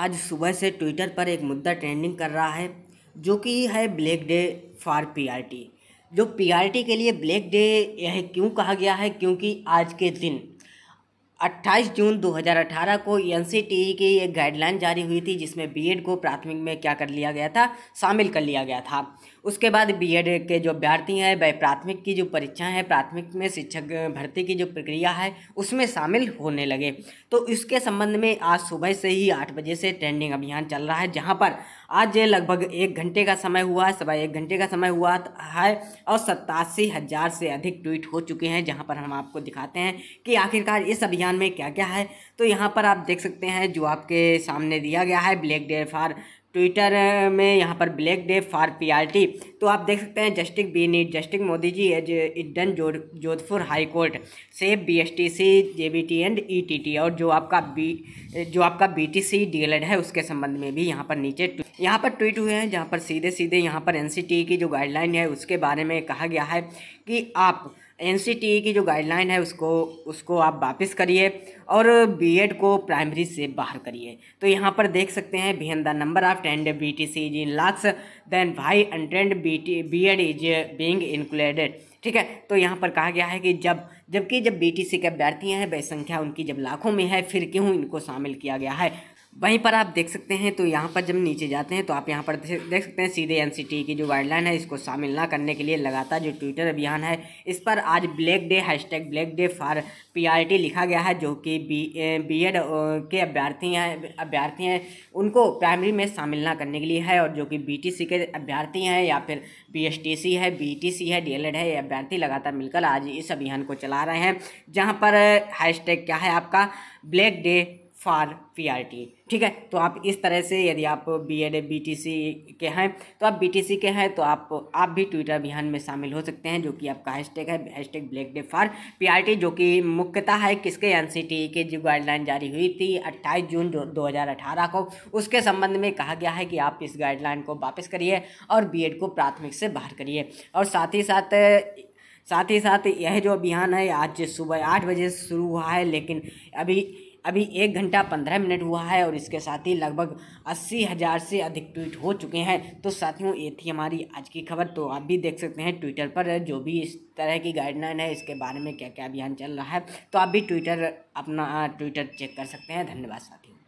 आज सुबह से ट्विटर पर एक मुद्दा ट्रेंडिंग कर रहा है जो कि है ब्लैक डे फॉर पीआरटी जो पीआरटी के लिए ब्लैक डे यह क्यों कहा गया है क्योंकि आज के दिन 28 जून 2018 को एन की एक गाइडलाइन जारी हुई थी जिसमें बीएड को प्राथमिक में क्या कर लिया गया था शामिल कर लिया गया था उसके बाद बीएड के जो अभ्यर्थी हैं वह प्राथमिक की जो परीक्षा है प्राथमिक में शिक्षक भर्ती की जो प्रक्रिया है उसमें शामिल होने लगे तो इसके संबंध में आज सुबह से ही आठ बजे से ट्रेंडिंग अभियान चल रहा है जहाँ पर आज लगभग एक घंटे का समय हुआ है सवा एक घंटे का समय हुआ है और सत्तासी हज़ार से अधिक ट्वीट हो चुके हैं जहाँ पर हम आपको दिखाते हैं कि आखिरकार इस अभियान में क्या क्या है तो यहाँ पर आप देख सकते हैं जो आपके सामने दिया गया है ब्लैक डे फार ट्विटर में यहाँ पर ब्लैक डे फॉर पीआरटी तो आप देख सकते हैं जस्टिक बी नीट जस्टिक मोदी जी एज इडन जो, जोधपुर हाई कोर्ट से B S T C J B T and E T T और जो आपका बी जो आपका B T C D El Ed है उसके संबंध में भी यहाँ पर नीचे यहाँ पर ट्वीट हुए हैं जहाँ पर सीधे सीधे यहाँ पर एन सी टी की जो गाइडलाइन है उसके बारे में कहा गया है कि आप एन e की जो गाइडलाइन है उसको उसको आप वापस करिए और बीएड को प्राइमरी से बाहर करिए तो यहाँ पर देख सकते हैं बिहन the number of trained B T C is in lakhs then भाई untrained B T B Ed is being included ठीक है तो यहाँ पर कहा गया है कि जब जबकि जब बी टी सी के अभ्यर्थी हैं वह संख्या उनकी जब लाखों में है फिर क्यों इनको शामिल किया गया है वहीं पर आप देख सकते हैं तो यहाँ पर जब नीचे जाते हैं तो आप यहाँ पर देख सकते हैं सीधे एन की जो गाइडलाइन है इसको शामिल ना करने के लिए लगातार जो ट्विटर अभियान है इस पर आज black day hashtag black day for P लिखा गया है जो कि बी बीएड के अभ्यर्थी हैं अभ्यर्थी हैं उनको प्राइमरी में शामिल ना करने के लिए है और जो कि बी के अभ्यर्थी हैं या फिर बी है बी e है डी है ये अभ्यर्थी लगातार मिलकर आज इस अभियान को चला रहे हैं जहाँ पर हैश क्या है आपका ब्लैक डे फॉर पीआरटी ठीक है तो आप इस तरह से यदि आप बी एड के हैं तो आप बी के हैं तो आप आप भी ट्विटर अभियान में शामिल हो सकते हैं जो कि आपका हैशटैग है hashtag black day for PRT जो कि मुख्यतः है किसके एन के जो गाइडलाइन जारी हुई थी 28 जून जो दो को उसके संबंध में कहा गया है कि आप इस गाइडलाइन को वापस करिए और बी को प्राथमिक से बाहर करिए और साथ ही साथ साथ ही साथ यह जो अभियान है आज सुबह आठ बजे शुरू हुआ है लेकिन अभी अभी एक घंटा पंद्रह मिनट हुआ है और इसके साथ ही लगभग अस्सी हज़ार से अधिक ट्वीट हो चुके हैं तो साथियों ये थी हमारी आज की खबर तो आप भी देख सकते हैं ट्विटर पर जो भी इस तरह की गाइडलाइन है इसके बारे में क्या क्या अभियान चल रहा है तो आप भी ट्विटर अपना ट्विटर चेक कर सकते हैं धन्यवाद साथियों